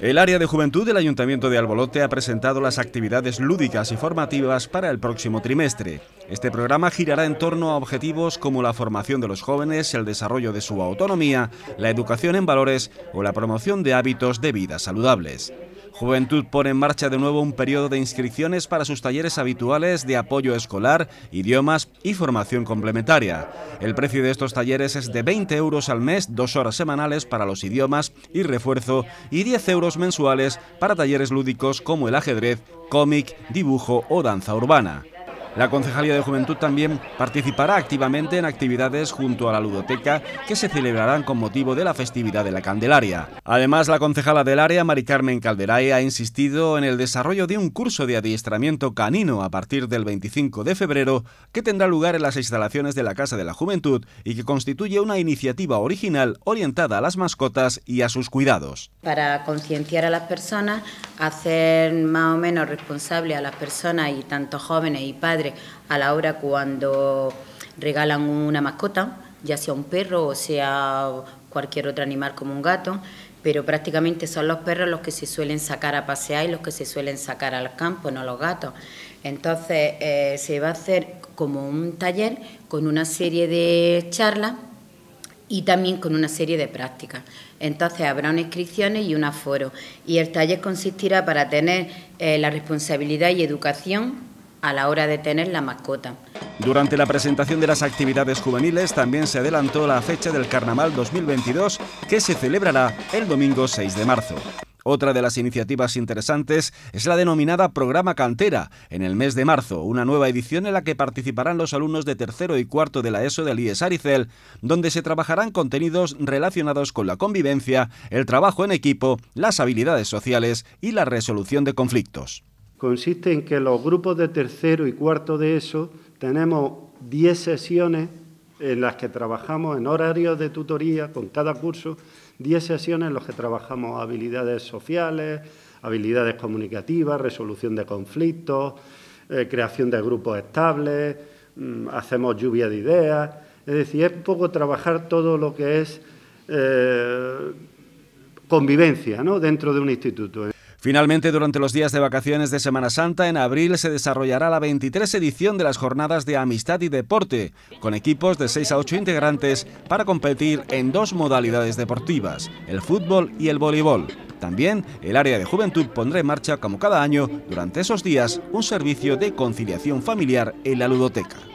El área de juventud del Ayuntamiento de Albolote ha presentado las actividades lúdicas y formativas para el próximo trimestre. Este programa girará en torno a objetivos como la formación de los jóvenes, el desarrollo de su autonomía, la educación en valores o la promoción de hábitos de vida saludables. Juventud pone en marcha de nuevo un periodo de inscripciones para sus talleres habituales de apoyo escolar, idiomas y formación complementaria. El precio de estos talleres es de 20 euros al mes, dos horas semanales para los idiomas y refuerzo, y 10 euros mensuales para talleres lúdicos como el ajedrez, cómic, dibujo o danza urbana. La Concejalía de Juventud también participará activamente en actividades junto a la ludoteca que se celebrarán con motivo de la festividad de la Candelaria. Además, la concejala del área, Mari Carmen Calderay, ha insistido en el desarrollo de un curso de adiestramiento canino a partir del 25 de febrero que tendrá lugar en las instalaciones de la Casa de la Juventud y que constituye una iniciativa original orientada a las mascotas y a sus cuidados. Para concienciar a las personas, hacer más o menos responsable a las personas y tanto jóvenes y padres a la hora cuando regalan una mascota, ya sea un perro o sea cualquier otro animal como un gato, pero prácticamente son los perros los que se suelen sacar a pasear y los que se suelen sacar al campo, no los gatos. Entonces eh, se va a hacer como un taller con una serie de charlas y también con una serie de prácticas. Entonces habrá unas inscripciones y un aforo. Y el taller consistirá para tener eh, la responsabilidad y educación a la hora de tener la mascota. Durante la presentación de las actividades juveniles también se adelantó la fecha del Carnaval 2022 que se celebrará el domingo 6 de marzo. Otra de las iniciativas interesantes es la denominada Programa Cantera, en el mes de marzo, una nueva edición en la que participarán los alumnos de tercero y cuarto de la ESO del IES Aricel, donde se trabajarán contenidos relacionados con la convivencia, el trabajo en equipo, las habilidades sociales y la resolución de conflictos consiste en que los grupos de tercero y cuarto de ESO tenemos 10 sesiones en las que trabajamos en horarios de tutoría con cada curso, 10 sesiones en las que trabajamos habilidades sociales, habilidades comunicativas, resolución de conflictos, eh, creación de grupos estables, mm, hacemos lluvia de ideas. Es decir, es poco trabajar todo lo que es eh, convivencia ¿no? dentro de un instituto. Finalmente, durante los días de vacaciones de Semana Santa, en abril se desarrollará la 23 edición de las jornadas de amistad y deporte, con equipos de 6 a 8 integrantes para competir en dos modalidades deportivas, el fútbol y el voleibol. También el área de juventud pondrá en marcha, como cada año, durante esos días, un servicio de conciliación familiar en la ludoteca.